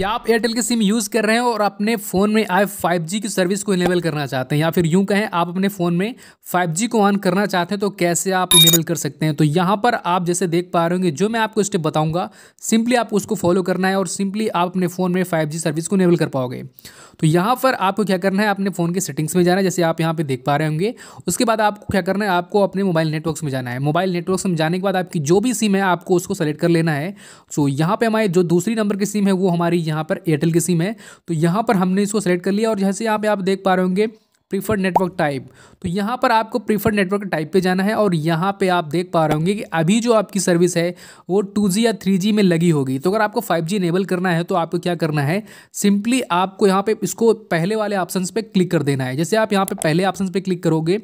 क्या आप एयरटेल की सिम यूज़ कर रहे हैं और अपने फ़ोन में आए 5G की सर्विस को इनेबल करना चाहते हैं या फिर यूं कहें आप अपने फ़ोन में 5G को ऑन करना चाहते हैं तो कैसे आप इनेबल कर सकते हैं तो यहाँ पर आप जैसे देख पा रहे होंगे जो मैं आपको स्टेप बताऊँगा सिंपली आपको उसको फॉलो करना है और सिंपली आप अपने फ़ोन में फाइव सर्विस को इनेबल कर पाओगे तो यहाँ पर आपको क्या करना है अपने फ़ोन के सेटिंग्स में जाना है जैसे आप यहाँ पर देख पा रहे होंगे उसके बाद आपको क्या करना है आपको अपने मोबाइल नेटवर्क में जाना है मोबाइल नेटवर्क में जाने के बाद आपकी जो भी सिम है आपको उसको सेलेक्ट कर लेना है सो यहाँ पर हमारी जो दूसरी नंबर की सिम है वो हमारी यहाँ पर एयरटेल की सिम है तो यहाँ पर हमने इसको सेलेक्ट कर लिया और जैसे यहाँ पे आप देख पा रहे होंगे प्रीफर्ड नेटवर्क टाइप तो यहाँ पर आपको प्रीफर्ड नेटवर्क टाइप पे जाना है और यहाँ पे आप देख पा रहे होंगे कि अभी जो आपकी सर्विस है वो 2G या 3G में लगी होगी तो अगर आपको 5G इनेबल करना है तो आपको क्या करना है सिंपली आपको यहाँ पे इसको पहले वाले ऑप्शन पे क्लिक कर देना है जैसे आप यहाँ पे पहले ऑप्शन पे क्लिक करोगे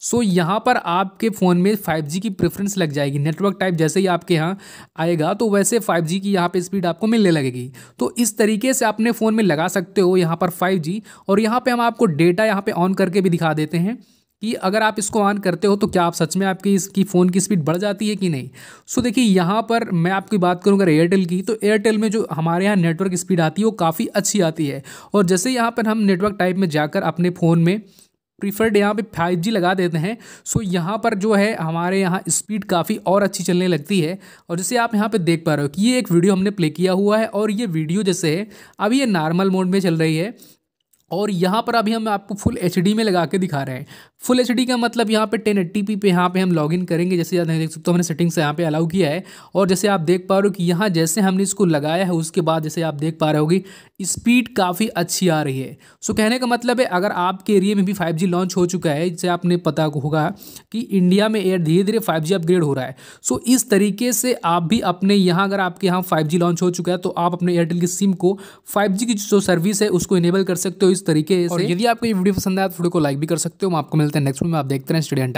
सो यहाँ पर आपके फ़ोन में 5G की प्रेफरेंस लग जाएगी नेटवर्क टाइप जैसे ही आपके यहाँ आएगा तो वैसे 5G की यहाँ पे स्पीड आपको मिलने लगेगी तो इस तरीके से अपने फ़ोन में लगा सकते हो यहाँ पर 5G और यहाँ पे हम आपको डेटा यहाँ पे ऑन करके भी दिखा देते हैं कि अगर आप इसको ऑन करते हो तो क्या आप सच में आपकी इसकी फ़ोन की स्पीड बढ़ जाती है कि नहीं सो देखिए यहाँ पर मैं आपकी बात करूँ अगर एयरटेल की तो एयरटेल में जो हमारे यहाँ नेटवर्क स्पीड आती है वो काफ़ी अच्छी आती है और जैसे यहाँ पर हम नेटवर्क टाइप में जाकर अपने फ़ोन में प्रीफर्ड यहाँ पे फाइव जी लगा देते हैं सो यहाँ पर जो है हमारे यहाँ स्पीड काफ़ी और अच्छी चलने लगती है और जैसे आप यहाँ पे देख पा रहे हो कि ये एक वीडियो हमने प्ले किया हुआ है और ये वीडियो जैसे है अभी ये नॉर्मल मोड में चल रही है और यहाँ पर अभी हम आपको फुल एच में लगा के दिखा रहे हैं फुल एच का मतलब यहाँ पे टेन एट्टी पे यहाँ पे हम लॉगिन करेंगे जैसे आप देख सकते हो हमने सेटिंग्स से यहाँ पे अलाउ किया है और जैसे आप देख पा रहे हो कि यहाँ जैसे हमने इसको लगाया है उसके बाद जैसे आप देख पा रहे होगी स्पीड काफ़ी अच्छी आ रही है सो कहने का मतलब है अगर आपके एरिए में भी फाइव लॉन्च हो चुका है जिससे आपने पता होगा कि इंडिया में एयर धीरे धीरे फाइव अपग्रेड हो रहा है सो इस तरीके से आप भी अपने यहाँ अगर आपके यहाँ फाइव लॉन्च हो चुका है तो आप अपने एयरटेल की सिम को फाइव की जो सर्विस है उसको इनेबल कर सकते हो इस तरीके से यदि आपको ये वीडियो पसंद आया तो वीडियो को लाइक भी कर सकते हो हम आपको मिलते मिलते हैं नेक्स्ट में आप देखते हैं स्टूडेंट